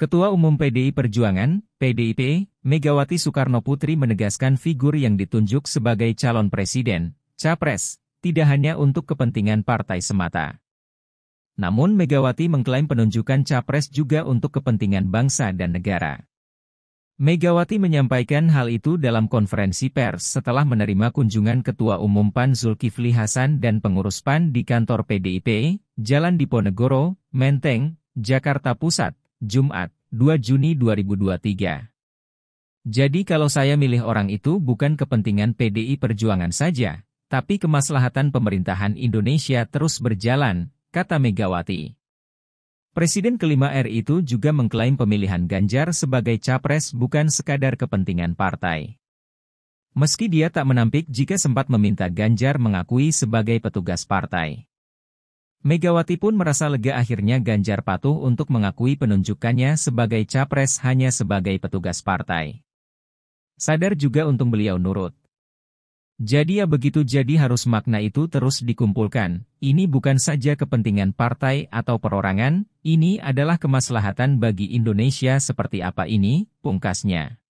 Ketua Umum PDI Perjuangan, PDIP, Megawati Soekarno Putri menegaskan figur yang ditunjuk sebagai calon presiden, capres, tidak hanya untuk kepentingan partai semata. Namun Megawati mengklaim penunjukan capres juga untuk kepentingan bangsa dan negara. Megawati menyampaikan hal itu dalam konferensi pers setelah menerima kunjungan Ketua Umum PAN Zulkifli Hasan dan pengurus PAN di kantor PDIP, Jalan Diponegoro, Menteng, Jakarta Pusat, Jumat, 2 Juni 2023. Jadi kalau saya milih orang itu bukan kepentingan PDI Perjuangan saja, tapi kemaslahatan pemerintahan Indonesia terus berjalan, kata Megawati. Presiden kelima RI itu juga mengklaim pemilihan Ganjar sebagai capres bukan sekadar kepentingan partai. Meski dia tak menampik jika sempat meminta Ganjar mengakui sebagai petugas partai. Megawati pun merasa lega akhirnya Ganjar patuh untuk mengakui penunjukannya sebagai capres hanya sebagai petugas partai. Sadar juga untung beliau nurut. Jadi ya begitu jadi harus makna itu terus dikumpulkan, ini bukan saja kepentingan partai atau perorangan, ini adalah kemaslahatan bagi Indonesia seperti apa ini, pungkasnya.